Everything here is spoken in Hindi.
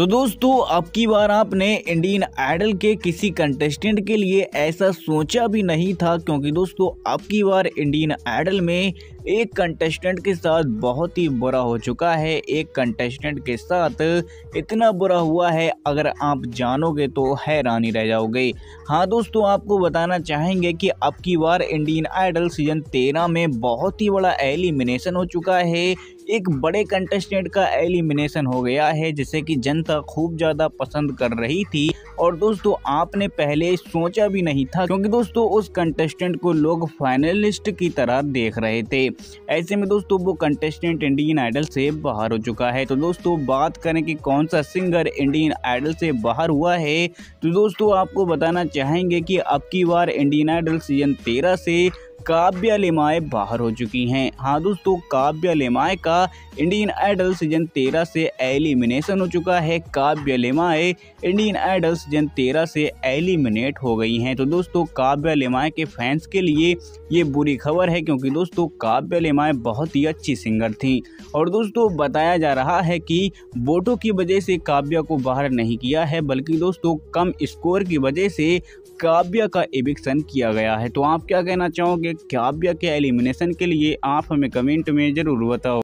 तो दोस्तों अब की बार आपने इंडियन आइडल के किसी कंटेस्टेंट के लिए ऐसा सोचा भी नहीं था क्योंकि दोस्तों अब की बार इंडियन आइडल में एक कंटेस्टेंट के साथ बहुत ही बुरा हो चुका है एक कंटेस्टेंट के साथ इतना बुरा हुआ है अगर आप जानोगे तो हैरानी रह जाओगे हाँ दोस्तों आपको बताना चाहेंगे कि अब की बार इंडियन आइडल सीजन तेरह में बहुत ही बड़ा एलिमिनेशन हो चुका है एक बड़े कंटेस्टेंट का एलिमिनेशन हो गया है जिसे कि जनता खूब ज़्यादा पसंद कर रही थी और दोस्तों आपने पहले सोचा भी नहीं था क्योंकि दोस्तों उस कंटेस्टेंट को लोग फाइनलिस्ट की तरह देख रहे थे ऐसे में दोस्तों वो कंटेस्टेंट इंडियन आइडल से बाहर हो चुका है तो दोस्तों बात करें कि कौन सा सिंगर इंडियन आइडल से बाहर हुआ है तो दोस्तों आपको बताना चाहेंगे कि अब की बार इंडियन आइडल सीजन तेरह से काव्या लेमाए बाहर हो चुकी हैं हाँ दोस्तों काव्या लेमाए का इंडियन आइडल सीजन तेरह से एलिमिनेशन हो चुका है काव्या लेमाए इंडियन आइडल सीजन तेरह से एलिमिनेट हो गई हैं तो दोस्तों काव्या लेमाए के फैंस के लिए ये बुरी खबर है क्योंकि दोस्तों काव्या लेमाए बहुत ही अच्छी सिंगर थी और दोस्तों बताया जा रहा है कि वोटों की वजह से काव्या को बाहर नहीं किया है बल्कि दोस्तों कम स्कोर की वजह से काव्या का एविक्शन किया गया है तो आप क्या कहना चाहोगे कि के एलिमिनेशन के लिए आप हमें कमेंट में ज़रूर बताओ